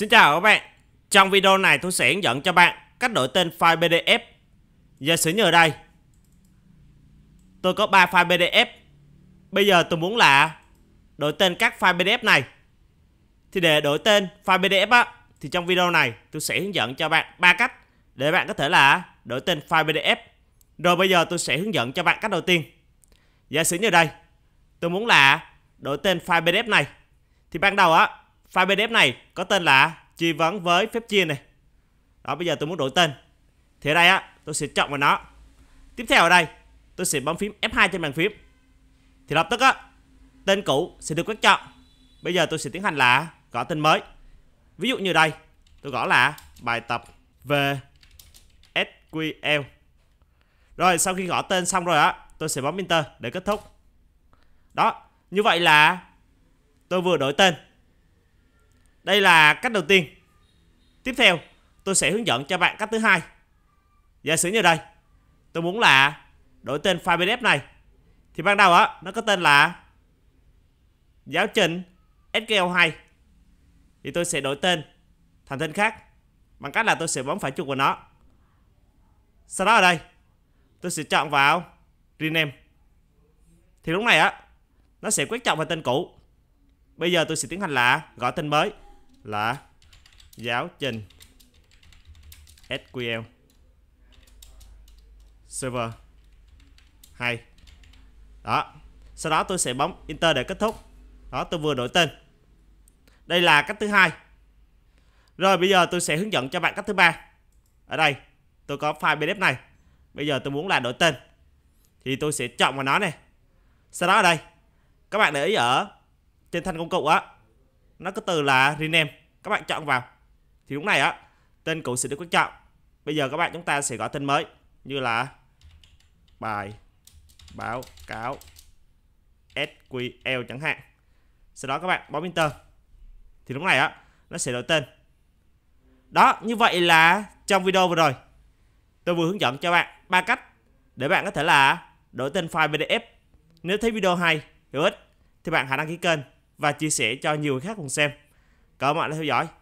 Xin chào các bạn Trong video này tôi sẽ hướng dẫn cho bạn cách đổi tên file PDF Giờ sử như ở đây Tôi có 3 file PDF Bây giờ tôi muốn là đổi tên các file PDF này Thì để đổi tên file PDF á Thì trong video này tôi sẽ hướng dẫn cho bạn ba cách Để bạn có thể là đổi tên file PDF Rồi bây giờ tôi sẽ hướng dẫn cho bạn cách đầu tiên Giả sử như đây Tôi muốn là đổi tên file PDF này Thì ban đầu á File PDF này có tên là Chi vấn với phép chia này. Đó bây giờ tôi muốn đổi tên. Thì ở đây á, tôi sẽ chọn vào nó. Tiếp theo ở đây, tôi sẽ bấm phím F2 trên bàn phím. Thì lập tức á, tên cũ sẽ được quét chọn. Bây giờ tôi sẽ tiến hành là gõ tên mới. Ví dụ như đây, tôi gõ là bài tập về SQL. Rồi sau khi gõ tên xong rồi á, tôi sẽ bấm enter để kết thúc. Đó, như vậy là tôi vừa đổi tên đây là cách đầu tiên. Tiếp theo, tôi sẽ hướng dẫn cho bạn cách thứ hai. Giả sử như đây, tôi muốn là đổi tên file PDF này. Thì ban đầu á, nó có tên là giáo trình SQL2. Thì tôi sẽ đổi tên thành tên khác bằng cách là tôi sẽ bấm phải chuột của nó. Sau đó ở đây, tôi sẽ chọn vào rename. Thì lúc này á, nó sẽ quét chọn vào tên cũ. Bây giờ tôi sẽ tiến hành là gọi tên mới là giáo trình SQL server 2 đó sau đó tôi sẽ bấm enter để kết thúc đó tôi vừa đổi tên đây là cách thứ hai rồi bây giờ tôi sẽ hướng dẫn cho bạn cách thứ ba ở đây tôi có file pdf này bây giờ tôi muốn là đổi tên thì tôi sẽ chọn vào nó này sau đó ở đây các bạn để ý ở trên thanh công cụ á nó có từ là rename các bạn chọn vào thì lúc này á tên cũ sẽ được quan trọng bây giờ các bạn chúng ta sẽ gọi tên mới như là bài báo cáo SQL chẳng hạn sau đó các bạn bấm enter thì lúc này á nó sẽ đổi tên đó như vậy là trong video vừa rồi tôi vừa hướng dẫn cho bạn ba cách để bạn có thể là đổi tên file PDF nếu thấy video hay hữu ích thì bạn hãy đăng ký kênh và chia sẻ cho nhiều người khác cùng xem. Cảm ơn bạn đã theo dõi.